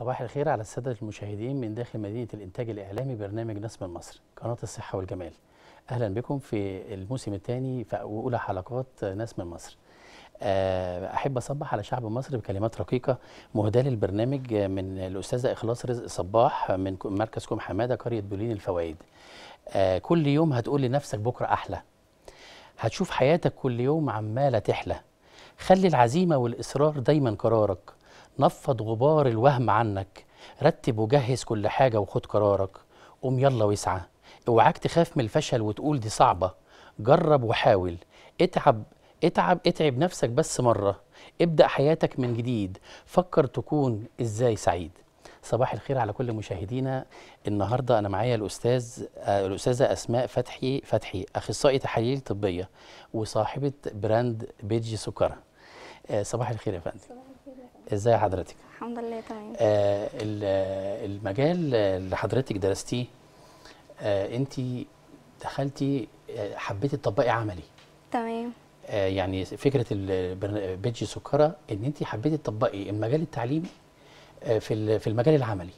صباح الخير على السادة المشاهدين من داخل مدينة الإنتاج الإعلامي برنامج نسم مصر قناة الصحة والجمال أهلا بكم في الموسم الثاني وأولى حلقات نسم مصر آه، أحب أصبح على شعب مصر بكلمات رقيقة مهدى للبرنامج من الأستاذة إخلاص رزق صباح من مركز كوم حمادة قرية بولين الفوائد آه، كل يوم هتقول لنفسك بكرة أحلى هتشوف حياتك كل يوم عمالة تحلى خلي العزيمة والإصرار دايما قرارك نفض غبار الوهم عنك رتب وجهز كل حاجة وخد قرارك قوم يلا واسعى اوعاك تخاف من الفشل وتقول دي صعبة جرب وحاول اتعب اتعب اتعب نفسك بس مرة ابدأ حياتك من جديد فكر تكون ازاي سعيد صباح الخير على كل مشاهدينا النهارده انا معايا الاستاذ آه، الاستاذه اسماء فتحي فتحي اخصائي تحاليل طبيه وصاحبه براند بيج سكر آه، صباح الخير يا فندم ازاي حضرتك الحمد لله تمام آه المجال اللي حضرتك درستيه آه انت دخلتي آه، حبيتي تطبقي عملي تمام آه يعني فكره البيج سكره ان انت حبيتي تطبقي المجال التعليمي آه، في في المجال العملي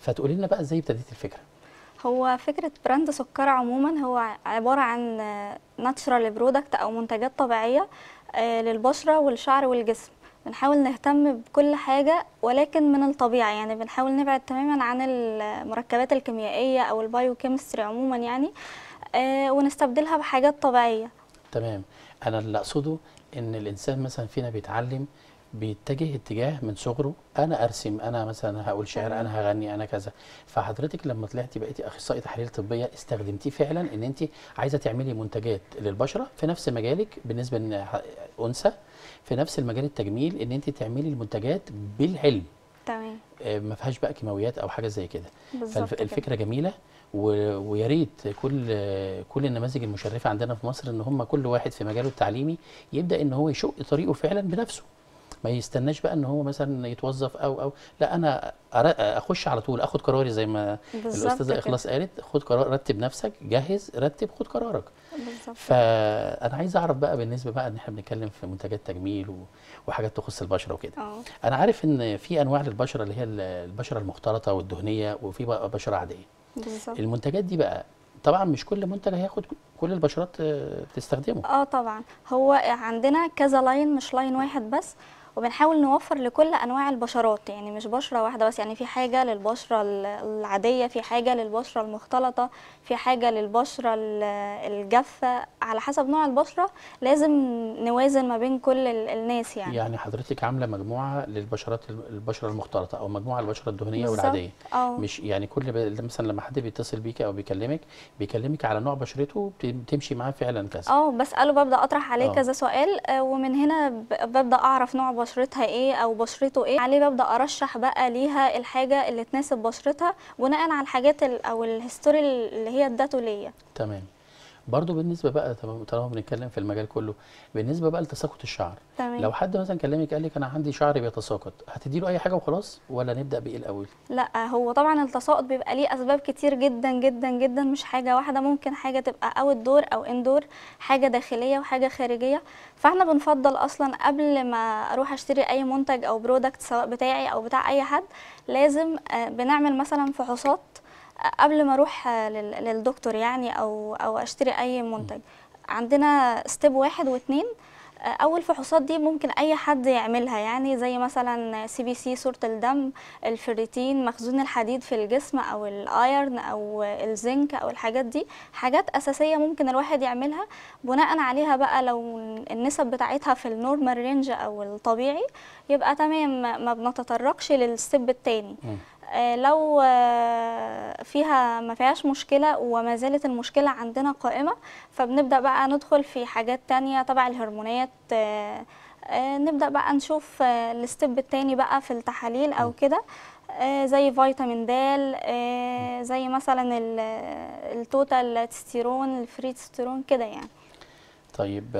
فتقولي لنا بقى ازاي ابتديتي الفكره هو فكره براند سكر عموما هو عباره عن ناتشرال برودكت او منتجات طبيعيه آه، للبشره والشعر والجسم بنحاول نهتم بكل حاجة ولكن من الطبيعة يعني بنحاول نبعد تماما عن المركبات الكيميائية أو البايوكيمستري عموما يعني آه، ونستبدلها بحاجات طبيعية تمام أنا اللي أقصده إن الإنسان مثلا فينا بيتعلم بيتجه اتجاه من صغره انا ارسم انا مثلا هقول شعر انا هغني انا كذا فحضرتك لما طلعتي بقيتي اخصائي تحاليل طبيه استخدمتيه فعلا ان انت عايزه تعملي منتجات للبشره في نفس مجالك بالنسبه انثى في نفس المجال التجميل ان انت تعملي المنتجات بالعلم تمام آه، ما فيهاش بقى كيماويات او حاجه زي كده فالفكره كده. جميله ويا ريت كل كل النماذج المشرفه عندنا في مصر ان هم كل واحد في مجاله التعليمي يبدا ان هو يشق طريقه فعلا بنفسه ما يستناش بقى ان هو مثلا يتوظف او او لا انا اخش على طول اخد قراري زي ما الاستاذه اخلاص قالت خد قرار رتب نفسك جهز رتب خد قرارك بالظبط فانا عايز اعرف بقى بالنسبه بقى ان احنا بنتكلم في منتجات تجميل وحاجات تخص البشره وكده آه. انا عارف ان في انواع للبشره اللي هي البشره المختلطه والدهنيه وفي بقى بشره عاديه بالظبط المنتجات دي بقى طبعا مش كل منتج هياخد كل البشرات آه، بتستخدمه اه طبعا هو عندنا كذا لاين مش لاين واحد بس وبنحاول نوفر لكل انواع البشرات يعني مش بشره واحده بس يعني في حاجه للبشره العاديه في حاجه للبشره المختلطه في حاجه للبشره الجافه على حسب نوع البشره لازم نوازن ما بين كل الناس يعني يعني حضرتك عامله مجموعه للبشرات البشره المختلطه او مجموعه البشره الدهنيه والعاديه أوه. مش يعني كل ب... مثلا لما حد بيتصل بيك او بيكلمك بيكلمك على نوع بشرته بتمشي معاه فعلا كذا اه بساله ببدا اطرح عليه اه. كذا سؤال آه، ومن هنا ببدا اعرف نوع بشرته بشرتها ايه او بشرته ايه عليه ببدا ارشح بقى ليها الحاجه اللي تناسب بشرتها بناء على الحاجات او الهيستوري اللي هي ادته ليا تمام برضه بالنسبه بقى طالما بنتكلم في المجال كله بالنسبه بقى لتساقط الشعر تمام. لو حد مثلا كلمك قال لك انا عندي شعري بيتساقط هتدي له اي حاجه وخلاص ولا نبدا بايه الاول لا هو طبعا التساقط بيبقى ليه اسباب كتير جدا جدا جدا مش حاجه واحده ممكن حاجه تبقى او الدور او اندور حاجه داخليه وحاجه خارجيه فاحنا بنفضل اصلا قبل ما اروح اشتري اي منتج او برودكت سواء بتاعي او بتاع اي حد لازم آه، بنعمل مثلا فحوصات قبل ما اروح للدكتور يعني او او اشتري اي منتج عندنا ستيب واحد واثنين اول فحوصات دي ممكن اي حد يعملها يعني زي مثلا سي بي سي صوره الدم الفريتين مخزون الحديد في الجسم او الايرن او الزنك او الحاجات دي حاجات اساسيه ممكن الواحد يعملها بناء عليها بقى لو النسب بتاعتها في النورمال رينج او الطبيعي يبقى تمام ما بنتطرقش للستيب التاني آه، لو آه، فيها ما فيهاش مشكلة وما زالت المشكلة عندنا قائمة فبنبدأ بقى ندخل في حاجات تانية تبع الهرمونات آه، نبدأ بقى نشوف الستيب التاني بقى في التحاليل أو كده زي فيتامين د زي مثلا التوتال تستيرون الفري تستيرون كده يعني طيب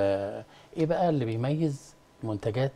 ايه بقى اللي بيميز منتجات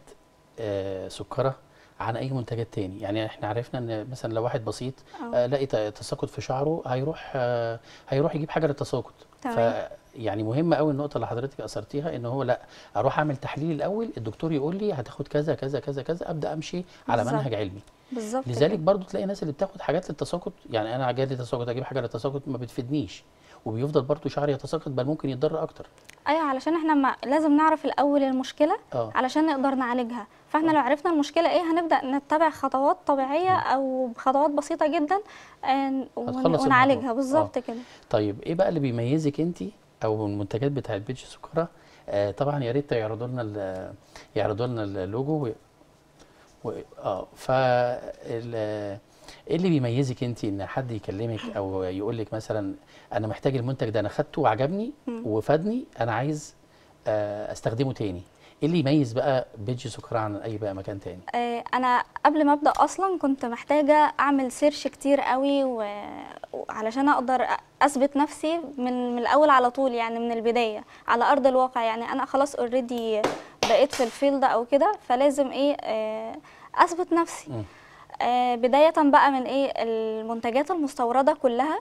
سكره عن اي منتجات تاني يعني احنا عرفنا ان مثلا لو واحد بسيط آه لقي تساقط في شعره هيروح آه هيروح يجيب حاجه للتساقط تمام يعني مهمه قوي النقطه اللي حضرتك اثرتيها ان هو لا اروح اعمل تحليل الاول الدكتور يقول لي هتاخد كذا كذا كذا كذا ابدا امشي على منهج علمي بالظبط لذلك برضو تلاقي ناس اللي بتاخد حاجات للتساقط يعني انا جالي تساقط اجيب حاجه للتساقط ما بتفيدنيش وبيفضل برضه شعر يتساقط بل ممكن يتضر اكتر ايوه علشان احنا ما لازم نعرف الاول المشكله أوه. علشان نقدر نعالجها فاحنا أوه. لو عرفنا المشكله ايه هنبدا نتبع خطوات طبيعيه أوه. او خطوات بسيطه جدا ونعالجها بالظبط آه. كده طيب ايه بقى اللي بيميزك انت او المنتجات بتاعت بيتش سكره آه طبعا يا ريت يعرضوا لنا يعرضوا لنا اللوجو و... و... اه ف فال... ايه اللي بيميزك انت ان حد يكلمك او يقول لك مثلا انا محتاج المنتج ده انا خدته وعجبني وفادني انا عايز آه، استخدمه تاني ايه اللي يميز بقى بيج سكر عن اي بقى مكان تاني آه، انا قبل ما ابدا اصلا كنت محتاجه اعمل سيرش كتير قوي وعلشان اقدر اثبت نفسي من من الاول على طول يعني من البدايه على ارض الواقع يعني انا خلاص اوريدي بقيت في الفيلد او كده فلازم ايه آه، اثبت نفسي م. آه، بداية بقى من إيه المنتجات المستوردة كلها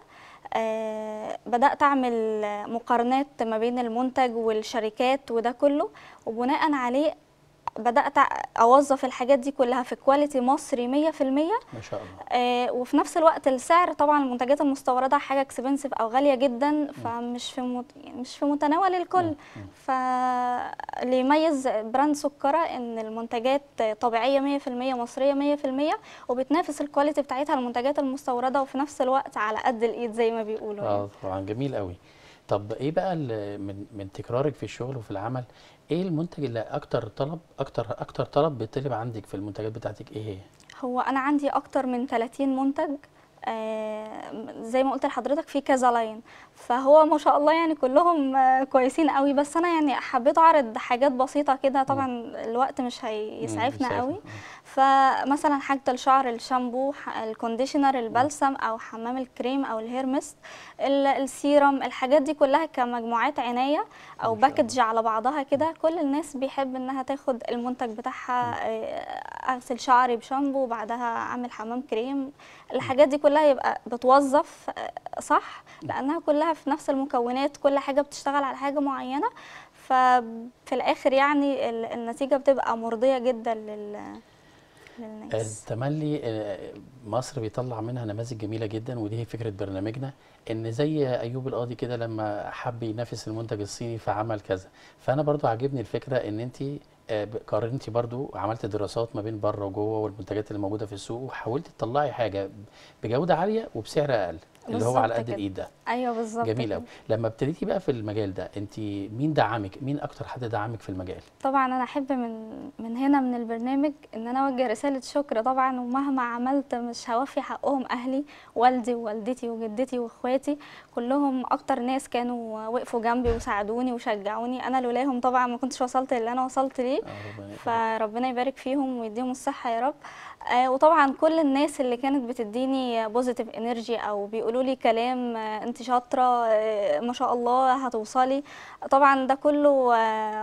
آه، بدأت أعمل مقارنات ما بين المنتج والشركات وده كله وبناء عليه بدات اوظف الحاجات دي كلها في كواليتي مصري 100% ما شاء الله آه وفي نفس الوقت السعر طبعا المنتجات المستورده حاجه اكسبنسيف او غاليه جدا فمش في مت... مش في متناول الكل فاللي يميز براند سكره ان المنتجات طبيعيه 100% مصريه 100% وبتنافس الكواليتي بتاعتها المنتجات المستورده وفي نفس الوقت على قد الايد زي ما بيقولوا اه طبعا جميل قوي طب ايه بقى من من تكرارك في الشغل وفي العمل ايه المنتج اللي اكتر طلب اكتر اكتر طلب بيطلب عندك في المنتجات بتاعتك ايه هي؟ هو انا عندي اكتر من 30 منتج آه، زي ما قلت لحضرتك في كذا لاين فهو ما شاء الله يعني كلهم آه، كويسين قوي بس انا يعني حبيت اعرض حاجات بسيطه كده طبعا الوقت مش هيسعفنا قوي فمثلا حاجه الشعر الشامبو الكونديشنر البلسم او حمام الكريم او الهير ميست السيرم الحاجات دي كلها كمجموعات عنايه او باكج على بعضها كده كل الناس بيحب انها تاخد المنتج بتاعها آه، اغسل شعري بشامبو وبعدها اعمل حمام كريم الحاجات دي كلها كلها يبقى بتوظف آه، صح لانها كلها في نفس المكونات كل حاجه بتشتغل على حاجه معينه ففي الاخر يعني النتيجه بتبقى مرضيه جدا لل للناس التملي آه، مصر بيطلع منها نماذج جميله جدا ودي هي فكره برنامجنا ان زي ايوب القاضي كده لما حب ينافس المنتج الصيني فعمل كذا فانا برضو عاجبني الفكره ان انت آه، قارنتي برضو عملت دراسات ما بين بره وجوه والمنتجات اللي موجوده في السوق وحاولت تطلعي حاجه بجوده عاليه وبسعر اقل اللي هو على قد الايد ده ايوه بالظبط جميل قوي لما ابتديتي بقى في المجال ده انت مين دعمك مين اكتر حد دعمك في المجال طبعا انا احب من من هنا من البرنامج ان انا اوجه رساله شكر طبعا ومهما عملت مش هوفي حقهم اهلي والدي ووالدتي وجدتي واخواتي كلهم اكتر ناس كانوا وقفوا جنبي وساعدوني وشجعوني انا لولاهم طبعا ما كنتش وصلت اللي انا وصلت ليه آه، فربنا يبارك فيهم ويديهم الصحه يا رب آه، وطبعا كل الناس اللي كانت بتديني بوزيتيف انرجي او بيقولوا لي كلام آه، انت شاطره آه، ما شاء الله هتوصلي طبعا ده كله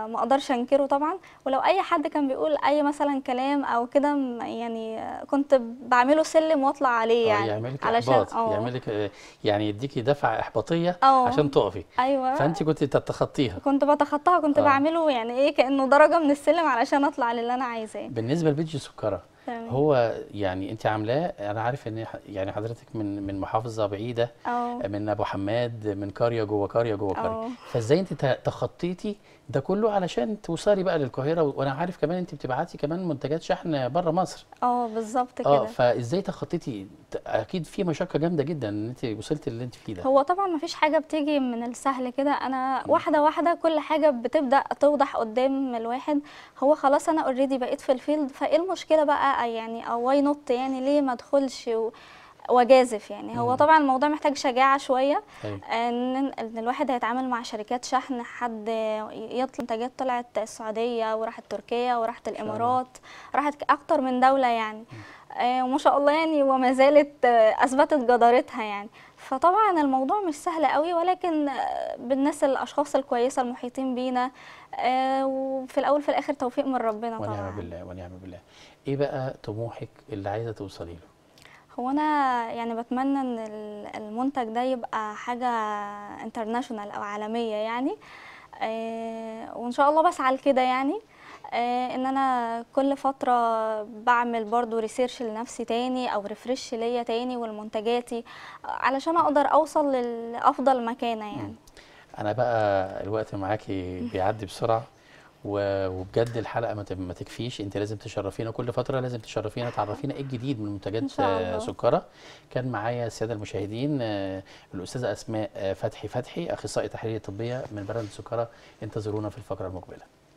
ما اقدرش انكره طبعا ولو اي حد كان بيقول اي مثلا كلام او كده يعني كنت بعمله سلم واطلع عليه يعني يعملك علشان احباط يعملك يعني يديكي دفعه احباطيه أوه. عشان تقفي ايوه فانت كنت تتخطيها كنت بتخطاها كنت أوه. بعمله يعني ايه كانه درجه من السلم علشان اطلع للي انا عايزاه بالنسبه لبيت سكره تمام. هو يعني انت عاملاه انا عارف ان يعني حضرتك من من محافظه بعيده أوه. من ابو حماد من قريه جوه قريه جوه قريه اه. فازاي انت تخطيتي ده كله علشان توصلي بقى للقاهره وانا عارف كمان انت بتبعتي كمان منتجات شحن بره مصر اه بالظبط اه، كده اه فازاي تخطيتي اكيد في مشقه جامده جدا ان انت وصلتي اللي انت فيه ده هو طبعا ما فيش حاجه بتيجي من السهل كده انا واحده واحده كل حاجه بتبدا توضح قدام الواحد هو خلاص انا اوريدي بقيت في الفيلد فايه المشكله بقى يعني او واي نوت يعني ليه ما ادخلش وجازف يعني هو طبعا الموضوع محتاج شجاعه شويه أيوه. آه، ان ان الواحد هيتعامل مع شركات شحن حد يطلب منتجات طلعت السعوديه وراحت تركيا وراحت الامارات راحت اكتر من دوله يعني آه، وما شاء الله يعني وما زالت آه، اثبتت جدارتها يعني فطبعا الموضوع مش سهل قوي ولكن بالناس الاشخاص الكويسه المحيطين بينا وفي الاول في الاخر توفيق من ربنا طبعا ونعم بالله ونعم بالله ايه بقى طموحك اللي عايزه توصلي له هو انا يعني بتمنى ان المنتج ده يبقى حاجه انترناشونال او عالميه يعني آه، وان شاء الله بسعى لكده يعني آه، ان انا كل فتره بعمل برضو ريسيرش لنفسي تاني او ريفرش ليا تاني ولمنتجاتي علشان اقدر اوصل لافضل مكانه يعني انا بقى الوقت معاكي بيعدي بسرعه وبجد الحلقه ما تكفيش انت لازم تشرفينا كل فتره لازم تشرفينا تعرفينا ايه الجديد من منتجات سكره كان معايا الساده المشاهدين آه، الاستاذه اسماء آه، فتحي فتحي اخصائي تحليل طبيه من بلد سكره انتظرونا في الفقره المقبله